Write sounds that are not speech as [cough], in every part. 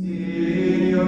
Prima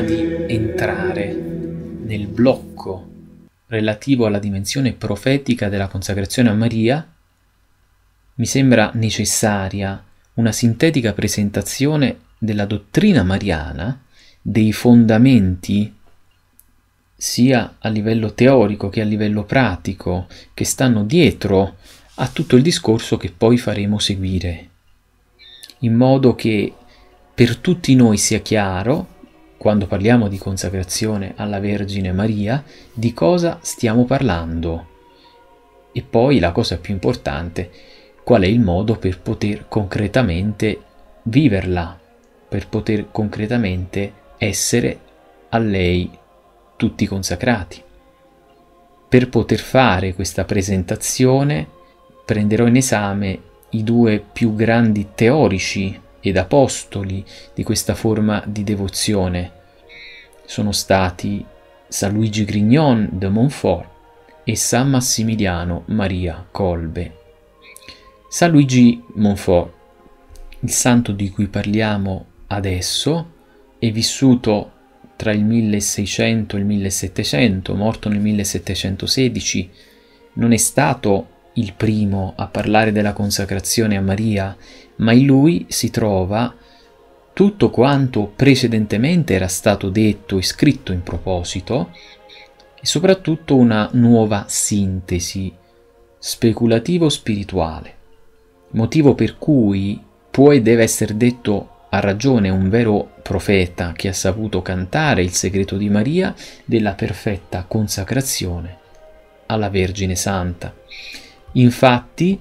di entrare nel blocco relativo alla dimensione profetica della consacrazione a Maria, mi sembra necessaria una sintetica presentazione della dottrina mariana dei fondamenti sia a livello teorico che a livello pratico che stanno dietro a tutto il discorso che poi faremo seguire, in modo che per tutti noi sia chiaro, quando parliamo di consacrazione alla Vergine Maria, di cosa stiamo parlando. E poi la cosa più importante, qual è il modo per poter concretamente viverla, per poter concretamente essere a lei tutti consacrati. Per poter fare questa presentazione prenderò in esame i due più grandi teorici ed apostoli di questa forma di devozione. Sono stati San Luigi Grignon de Montfort e San Massimiliano Maria Colbe. San Luigi Montfort, il santo di cui parliamo adesso, è vissuto tra il 1600 e il 1700, morto nel 1716, non è stato il primo a parlare della consacrazione a Maria, ma in lui si trova tutto quanto precedentemente era stato detto e scritto in proposito e soprattutto una nuova sintesi speculativo-spirituale, motivo per cui può e deve essere detto ha ragione un vero profeta che ha saputo cantare il segreto di Maria della perfetta consacrazione alla Vergine Santa. Infatti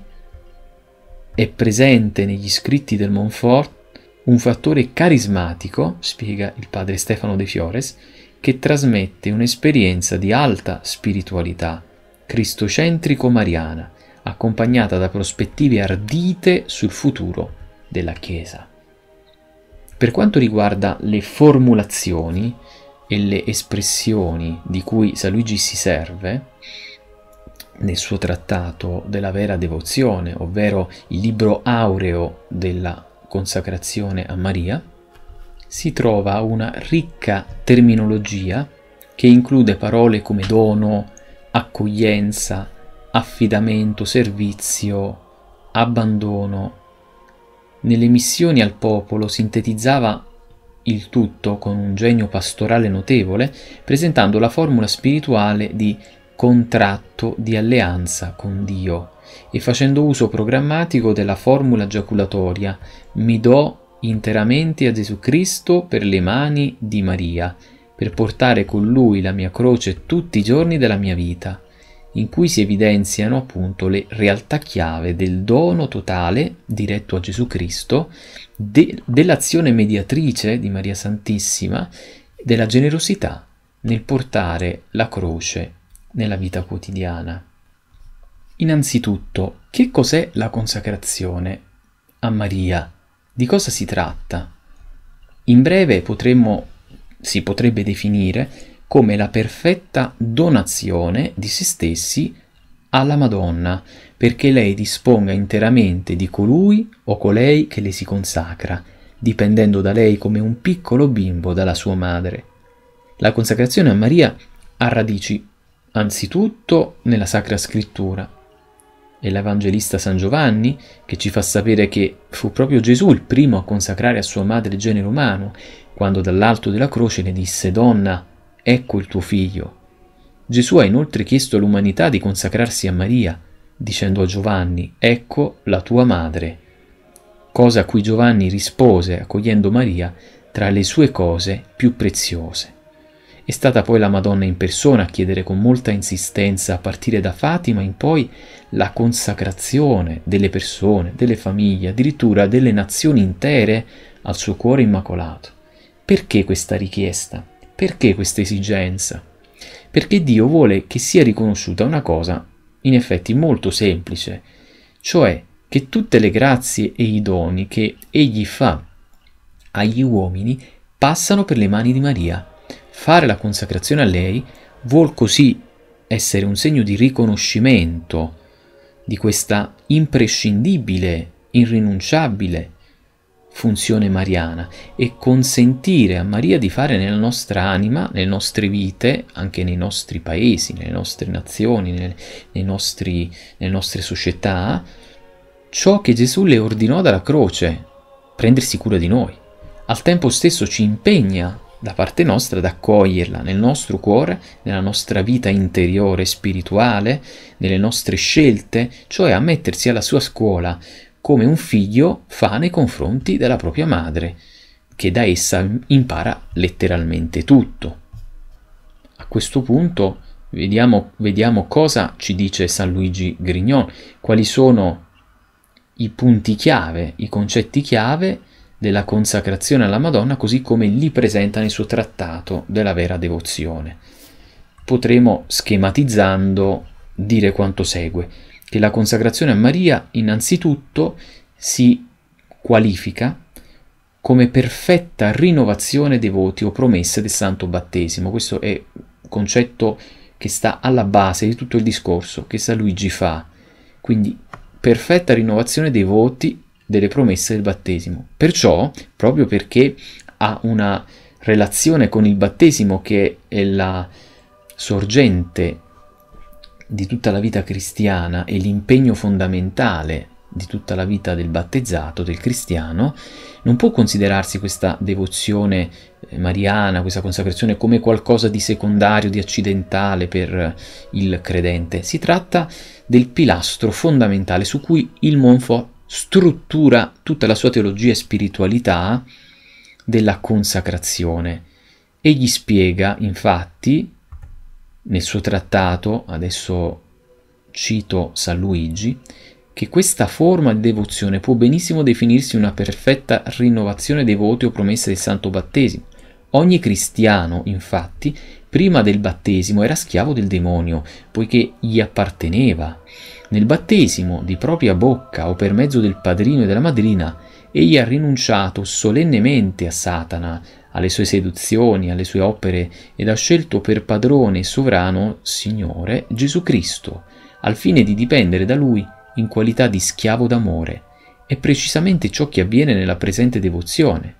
è presente negli scritti del Montfort un fattore carismatico, spiega il padre Stefano De Fiores, che trasmette un'esperienza di alta spiritualità cristocentrico-mariana, accompagnata da prospettive ardite sul futuro della Chiesa. Per quanto riguarda le formulazioni e le espressioni di cui San Luigi si serve nel suo trattato della vera devozione, ovvero il libro aureo della consacrazione a Maria, si trova una ricca terminologia che include parole come dono, accoglienza, affidamento, servizio, abbandono, nelle missioni al popolo sintetizzava il tutto con un genio pastorale notevole, presentando la formula spirituale di contratto di alleanza con Dio e facendo uso programmatico della formula giaculatoria mi do interamente a Gesù Cristo per le mani di Maria, per portare con lui la mia croce tutti i giorni della mia vita in cui si evidenziano appunto le realtà chiave del dono totale diretto a Gesù Cristo, de- dell'azione mediatrice di Maria Santissima, della generosità nel portare la croce nella vita quotidiana. Innanzitutto, che cos'è la consacrazione a Maria? Di cosa si tratta? In breve potremmo, si potrebbe definire come la perfetta donazione di se stessi alla Madonna, perché lei disponga interamente di colui o colei che le si consacra, dipendendo da lei come un piccolo bimbo dalla sua madre. La consacrazione a Maria ha radici anzitutto nella Sacra Scrittura. È l'Evangelista San Giovanni che ci fa sapere che fu proprio Gesù il primo a consacrare a sua madre il genere umano, quando dall'alto della croce le disse Donna, ecco il tuo figlio. Gesù ha inoltre chiesto all'umanità di consacrarsi a Maria, dicendo a Giovanni, ecco la tua madre, cosa a cui Giovanni rispose accogliendo Maria tra le sue cose più preziose. È stata poi la Madonna in persona a chiedere con molta insistenza, a partire da Fatima in poi, la consacrazione delle persone, delle famiglie, addirittura delle nazioni intere al suo cuore immacolato. Perché questa richiesta? Perché questa esigenza? Perché Dio vuole che sia riconosciuta una cosa in effetti molto semplice, cioè che tutte le grazie e i doni che Egli fa agli uomini passano per le mani di Maria. Fare la consacrazione a lei vuol così essere un segno di riconoscimento di questa imprescindibile, irrinunciabile funzione mariana e consentire a Maria di fare nella nostra anima, nelle nostre vite, anche nei nostri paesi, nelle nostre nazioni, nelle, nostri, nelle nostre società, ciò che Gesù le ordinò dalla croce, prendersi cura di noi. Al tempo stesso ci impegna da parte nostra ad accoglierla nel nostro cuore, nella nostra vita interiore spirituale, nelle nostre scelte, cioè a mettersi alla sua scuola come un figlio fa nei confronti della propria madre, che da essa impara letteralmente tutto. A questo punto vediamo, vediamo cosa ci dice San Luigi Grignon, quali sono i punti chiave, i concetti chiave della consacrazione alla Madonna, così come li presenta nel suo trattato della vera devozione. Potremo, schematizzando, dire quanto segue che la consacrazione a Maria innanzitutto si qualifica come perfetta rinnovazione dei voti o promesse del santo battesimo. Questo è un concetto che sta alla base di tutto il discorso che San Luigi fa. Quindi perfetta rinnovazione dei voti delle promesse del battesimo. Perciò, proprio perché ha una relazione con il battesimo che è la sorgente di tutta la vita cristiana e l'impegno fondamentale di tutta la vita del battezzato, del cristiano, non può considerarsi questa devozione eh, mariana, questa consacrazione come qualcosa di secondario, di accidentale per eh, il credente. Si tratta del pilastro fondamentale su cui il Monfort struttura tutta la sua teologia e spiritualità della consacrazione. Egli spiega, infatti, nel suo trattato, adesso cito San Luigi, che questa forma di devozione può benissimo definirsi una perfetta rinnovazione dei voti o promesse del santo battesimo. Ogni cristiano, infatti, prima del battesimo era schiavo del demonio, poiché gli apparteneva. Nel battesimo, di propria bocca o per mezzo del padrino e della madrina, egli ha rinunciato solennemente a Satana, alle sue seduzioni, alle sue opere ed ha scelto per padrone e sovrano, Signore, Gesù Cristo, al fine di dipendere da Lui in qualità di schiavo d'amore. È precisamente ciò che avviene nella presente devozione.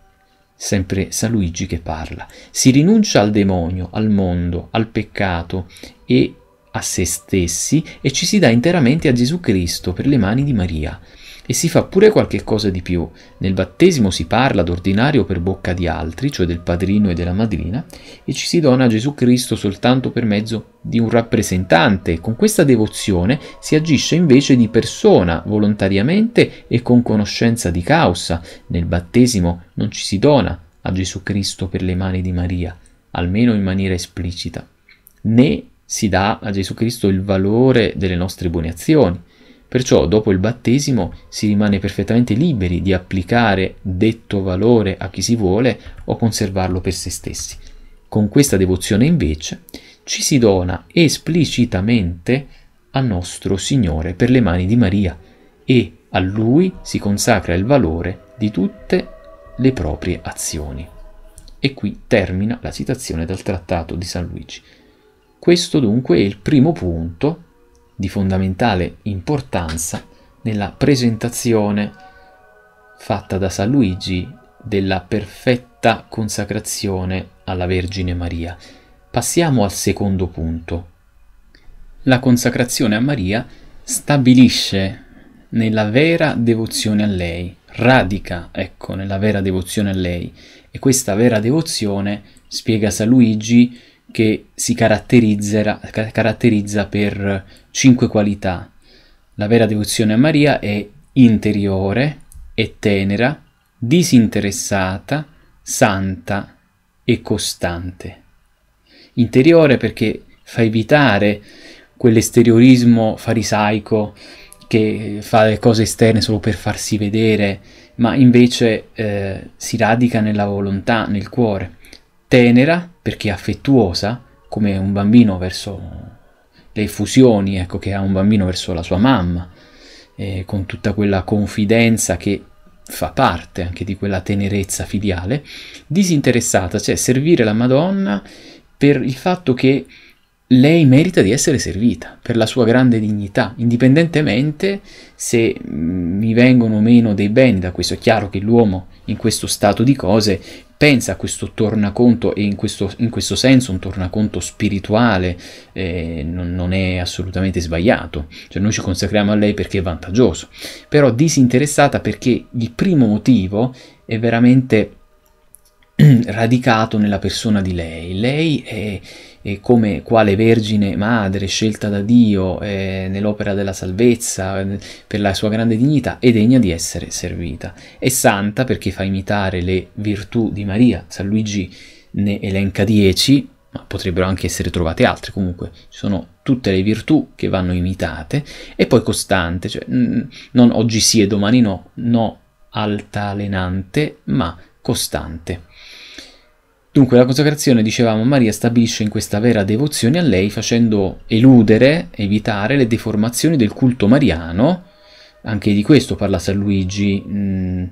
Sempre San Luigi che parla. Si rinuncia al demonio, al mondo, al peccato e a se stessi e ci si dà interamente a Gesù Cristo per le mani di Maria. E si fa pure qualche cosa di più. Nel battesimo si parla d'ordinario per bocca di altri, cioè del padrino e della madrina, e ci si dona a Gesù Cristo soltanto per mezzo di un rappresentante. Con questa devozione si agisce invece di persona, volontariamente e con conoscenza di causa. Nel battesimo non ci si dona a Gesù Cristo per le mani di Maria, almeno in maniera esplicita, né si dà a Gesù Cristo il valore delle nostre buone azioni. Perciò dopo il battesimo si rimane perfettamente liberi di applicare detto valore a chi si vuole o conservarlo per se stessi. Con questa devozione invece ci si dona esplicitamente a nostro Signore per le mani di Maria e a Lui si consacra il valore di tutte le proprie azioni. E qui termina la citazione dal trattato di San Luigi. Questo dunque è il primo punto di fondamentale importanza nella presentazione fatta da San Luigi della perfetta consacrazione alla Vergine Maria. Passiamo al secondo punto. La consacrazione a Maria stabilisce nella vera devozione a lei, radica, ecco, nella vera devozione a lei. E questa vera devozione, spiega San Luigi, che si caratterizza, caratterizza per cinque qualità. La vera devozione a Maria è interiore, è tenera, disinteressata, santa e costante. Interiore perché fa evitare quell'esteriorismo farisaico che fa le cose esterne solo per farsi vedere, ma invece eh, si radica nella volontà, nel cuore. Tenera perché è affettuosa, come un bambino verso le fusioni ecco, che ha un bambino verso la sua mamma, eh, con tutta quella confidenza che fa parte anche di quella tenerezza filiale, disinteressata, cioè servire la Madonna per il fatto che lei merita di essere servita per la sua grande dignità, indipendentemente se mm, mi vengono meno dei beni da questo. È chiaro che l'uomo in questo stato di cose pensa a questo tornaconto e in questo, in questo senso un tornaconto spirituale eh, non, non, è assolutamente sbagliato, cioè noi ci consacriamo a lei perché è vantaggioso, però disinteressata perché il primo motivo è veramente [clears throat] radicato nella persona di lei, lei è, e come quale Vergine Madre scelta da Dio eh, nell'opera della salvezza eh, per la sua grande dignità è degna di essere servita. È santa perché fa imitare le virtù di Maria. San Luigi ne elenca dieci, ma potrebbero anche essere trovate altre. Comunque ci sono tutte le virtù che vanno imitate e poi costante, cioè mh, non oggi sì e domani no, no altalenante, ma costante. Dunque la consacrazione, dicevamo, Maria stabilisce in questa vera devozione a lei facendo eludere, evitare le deformazioni del culto mariano, anche di questo parla San Luigi mh, mm,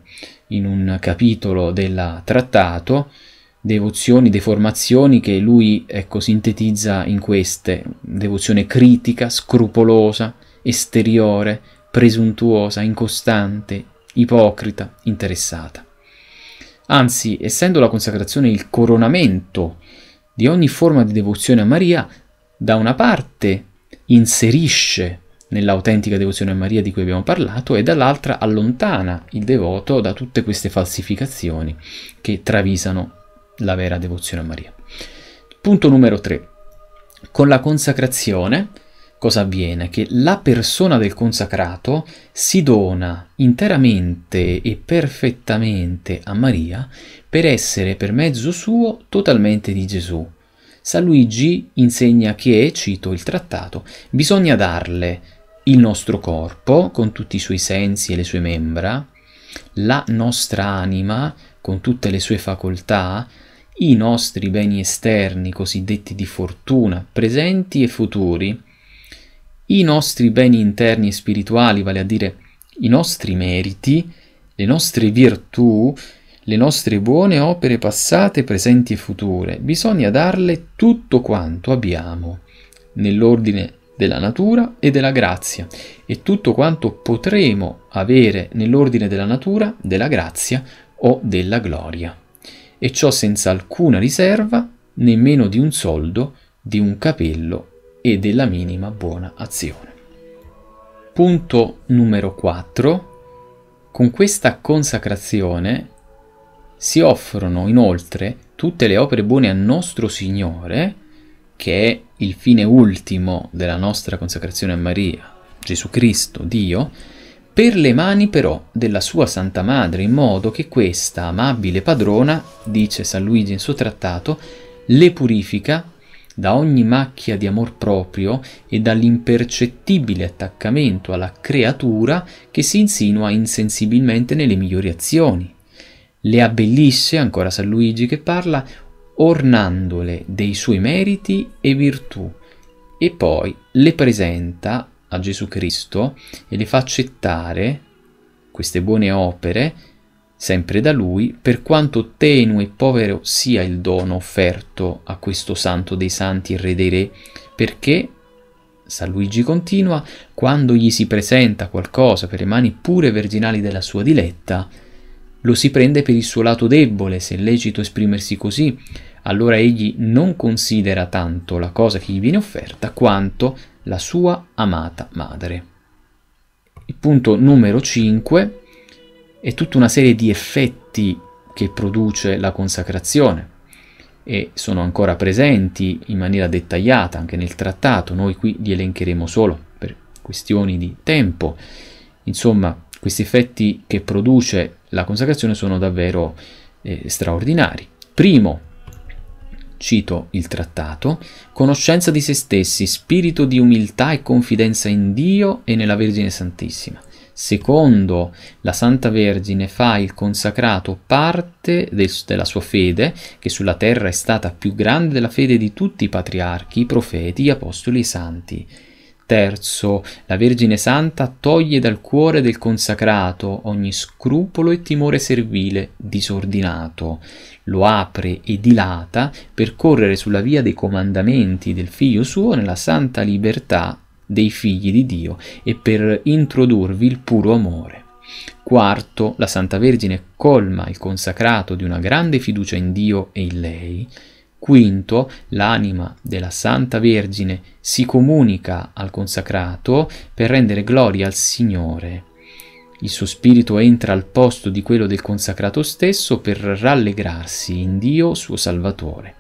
in un capitolo del trattato, devozioni, deformazioni che lui ecco, sintetizza in queste, devozione critica, scrupolosa, esteriore, presuntuosa, incostante, ipocrita, interessata. Anzi, essendo la consacrazione il coronamento di ogni forma di devozione a Maria, da una parte inserisce nell'autentica devozione a Maria di cui abbiamo parlato e dall'altra allontana il devoto da tutte queste falsificazioni che travisano la vera devozione a Maria. Punto numero 3. Con la consacrazione cosa avviene? Che la persona del consacrato si dona interamente e perfettamente a Maria per essere per mezzo suo totalmente di Gesù. San Luigi insegna che, cito il trattato, bisogna darle il nostro corpo con tutti i suoi sensi e le sue membra, la nostra anima con tutte le sue facoltà, i nostri beni esterni, cosiddetti di fortuna, presenti e futuri, i nostri beni interni e spirituali, vale a dire i nostri meriti, le nostre virtù, le nostre buone opere passate, presenti e future. Bisogna darle tutto quanto abbiamo, nell'ordine della natura e della grazia, e tutto quanto potremo avere nell'ordine della natura, della grazia o della gloria. E ciò senza alcuna riserva, nemmeno di un soldo, di un capello e della minima buona azione. Punto numero 4. Con questa consacrazione si offrono inoltre tutte le opere buone a nostro Signore, che è il fine ultimo della nostra consacrazione a Maria, Gesù Cristo, Dio, per le mani però della sua Santa Madre, in modo che questa amabile padrona, dice San Luigi in suo trattato, le purifica da ogni macchia di amor proprio e dall'impercettibile attaccamento alla creatura che si insinua insensibilmente nelle migliori azioni. Le abbellisce, ancora San Luigi che parla, ornandole dei suoi meriti e virtù, e poi le presenta a Gesù Cristo e le fa accettare queste buone opere sempre da lui, per quanto tenue e povero sia il dono offerto a questo santo dei santi e re dei re, perché, San Luigi continua, quando gli si presenta qualcosa per le mani pure virginali della sua diletta, lo si prende per il suo lato debole, se è lecito esprimersi così, allora egli non considera tanto la cosa che gli viene offerta quanto la sua amata madre. Il punto numero 5 e tutta una serie di effetti che produce la consacrazione e sono ancora presenti in maniera dettagliata anche nel trattato, noi qui li elencheremo solo per questioni di tempo. Insomma, questi effetti che produce la consacrazione sono davvero eh, straordinari. Primo, cito il trattato, conoscenza di se stessi, spirito di umiltà e confidenza in Dio e nella Vergine Santissima secondo la Santa Vergine fa il consacrato parte de, della sua fede, che sulla terra è stata più grande della fede di tutti i patriarchi, i profeti, gli apostoli e i santi. Terzo, la Vergine Santa toglie dal cuore del consacrato ogni scrupolo e timore servile disordinato, lo apre e dilata per correre sulla via dei comandamenti del Figlio suo nella santa libertà dei figli di Dio e per introdurvi il puro amore. Quarto, la Santa Vergine colma il consacrato di una grande fiducia in Dio e in lei. Quinto, l'anima della Santa Vergine si comunica al consacrato per rendere gloria al Signore. Il suo spirito entra al posto di quello del consacrato stesso per rallegrarsi in Dio suo Salvatore.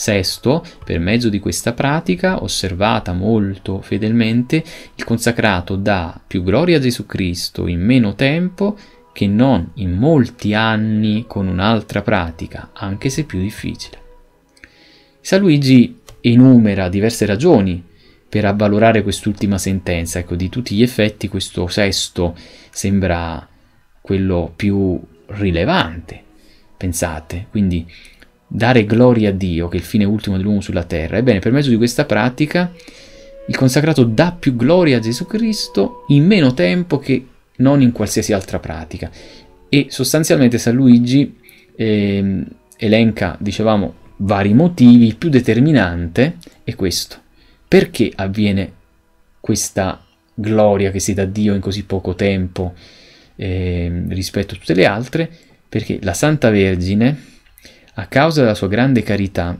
Sesto, per mezzo di questa pratica, osservata molto fedelmente, il consacrato dà più gloria a Gesù Cristo in meno tempo che non in molti anni con un'altra pratica, anche se più difficile. San Luigi enumera diverse ragioni per avvalorare quest'ultima sentenza. Ecco, di tutti gli effetti questo sesto sembra quello più rilevante. Pensate, quindi dare gloria a Dio, che è il fine ultimo dell'uomo sulla terra, ebbene per mezzo di questa pratica il consacrato dà più gloria a Gesù Cristo in meno tempo che non in qualsiasi altra pratica. E sostanzialmente San Luigi eh, elenca, dicevamo, vari motivi, il più determinante è questo. Perché avviene questa gloria che si dà a Dio in così poco tempo eh, rispetto a tutte le altre? Perché la Santa Vergine, a causa della sua grande carità,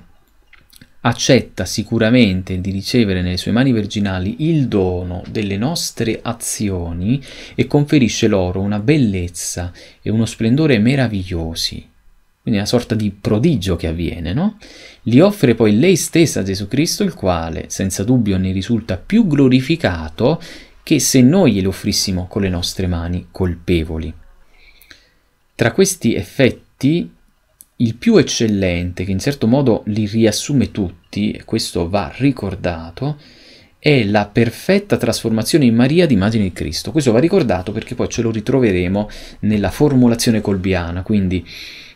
accetta sicuramente di ricevere nelle sue mani virginali il dono delle nostre azioni e conferisce loro una bellezza e uno splendore meravigliosi. Quindi una sorta di prodigio che avviene, no? Li offre poi lei stessa a Gesù Cristo, il quale senza dubbio ne risulta più glorificato che se noi glielo offrissimo con le nostre mani colpevoli. Tra questi effetti il più eccellente, che in certo modo li riassume tutti, e questo va ricordato, è la perfetta trasformazione in Maria di immagine di Cristo. Questo va ricordato perché poi ce lo ritroveremo nella formulazione colbiana, quindi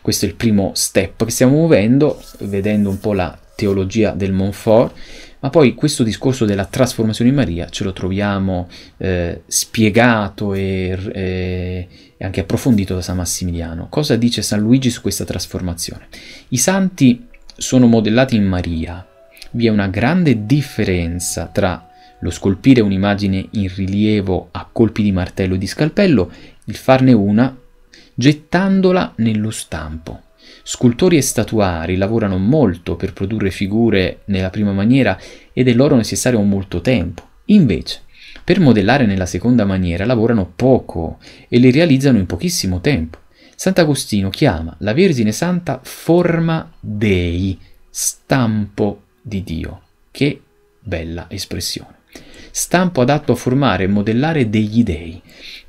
questo è il primo step che stiamo muovendo, vedendo un po' la teologia del Montfort, ma poi questo discorso della trasformazione in Maria ce lo troviamo eh, spiegato e, e, anche approfondito da San Massimiliano. Cosa dice San Luigi su questa trasformazione? I santi sono modellati in Maria. Vi è una grande differenza tra lo scolpire un'immagine in rilievo a colpi di martello e di scalpello, il farne una gettandola nello stampo. Scultori e statuari lavorano molto per produrre figure nella prima maniera ed è loro necessario molto tempo. Invece, per modellare nella seconda maniera lavorano poco e le realizzano in pochissimo tempo. Sant'Agostino chiama la Vergine Santa forma dei, stampo di Dio. Che bella espressione. Stampo adatto a formare e modellare degli dei.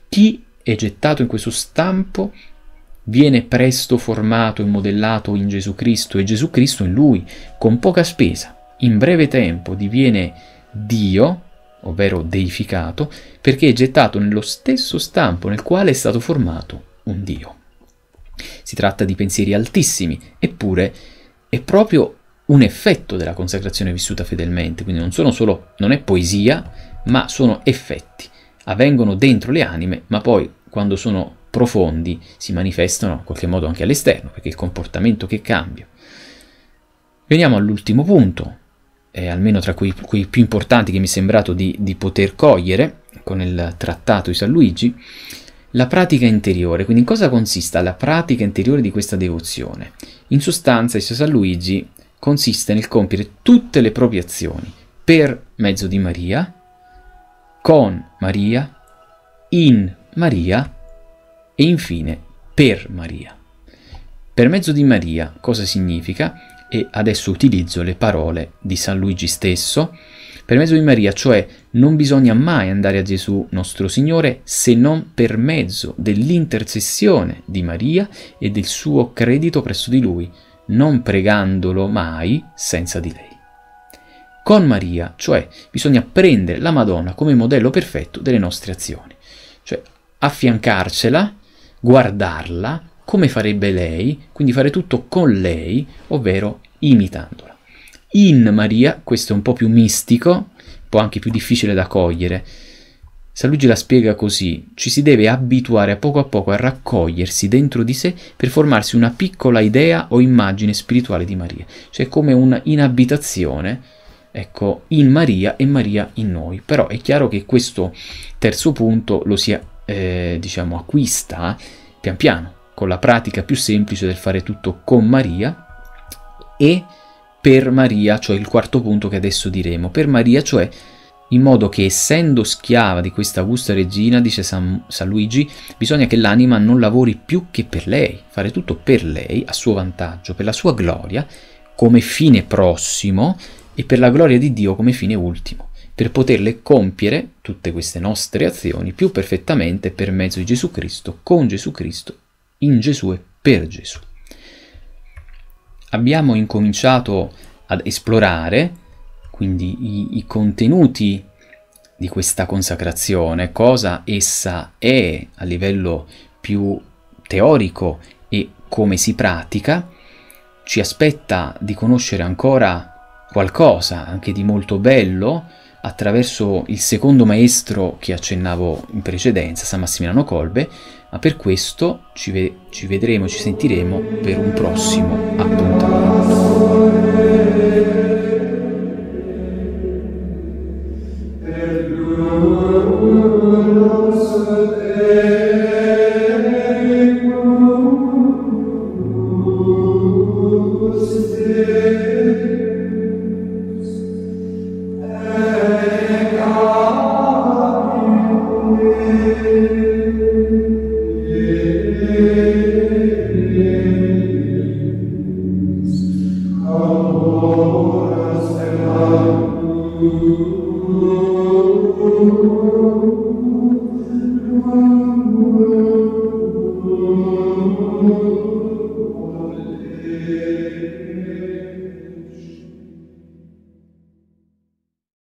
Chi è gettato in questo stampo viene presto formato e modellato in Gesù Cristo e Gesù Cristo in lui, con poca spesa, in breve tempo diviene Dio, ovvero deificato, perché è gettato nello stesso stampo nel quale è stato formato un Dio. Si tratta di pensieri altissimi, eppure è proprio un effetto della consacrazione vissuta fedelmente, quindi non sono solo, non è poesia, ma sono effetti. Avvengono dentro le anime, ma poi quando sono profondi si manifestano in qualche modo anche all'esterno, perché è il comportamento che cambia. Veniamo all'ultimo punto, eh, almeno tra quei, quei, più importanti che mi è sembrato di, di poter cogliere con il trattato di San Luigi, la pratica interiore, quindi in cosa consiste la pratica interiore di questa devozione? In sostanza, il San Luigi consiste nel compiere tutte le proprie azioni per mezzo di Maria, con Maria, in Maria e infine per Maria. Per mezzo di Maria cosa significa? E adesso utilizzo le parole di San Luigi stesso. Per mezzo di Maria, cioè non bisogna mai andare a Gesù nostro Signore se non per mezzo dell'intercessione di Maria e del suo credito presso di Lui, non pregandolo mai senza di lei. Con Maria, cioè, bisogna prendere la Madonna come modello perfetto delle nostre azioni, cioè affiancarcela guardarla come farebbe lei, quindi fare tutto con lei, ovvero imitandola. In Maria, questo è un po' più mistico, un po' anche più difficile da cogliere. San Luigi la spiega così, ci si deve abituare a poco a poco a raccogliersi dentro di sé per formarsi una piccola idea o immagine spirituale di Maria, cioè come un'inabitazione, ecco, in Maria e Maria in noi. Però è chiaro che questo terzo punto lo sia eh, diciamo, acquista pian piano, con la pratica più semplice del fare tutto con Maria e per Maria, cioè il quarto punto che adesso diremo, per Maria, cioè in modo che essendo schiava di questa augusta regina, dice San, San, Luigi, bisogna che l'anima non lavori più che per lei, fare tutto per lei, a suo vantaggio, per la sua gloria, come fine prossimo e per la gloria di Dio come fine ultimo per poterle compiere tutte queste nostre azioni più perfettamente per mezzo di Gesù Cristo, con Gesù Cristo, in Gesù e per Gesù. Abbiamo incominciato ad esplorare quindi i, i contenuti di questa consacrazione, cosa essa è a livello più teorico e come si pratica, ci aspetta di conoscere ancora qualcosa anche di molto bello attraverso il secondo maestro che accennavo in precedenza, San Massimiliano Colbe, ma per questo ci, ve- ci vedremo, ci sentiremo per un prossimo appuntamento.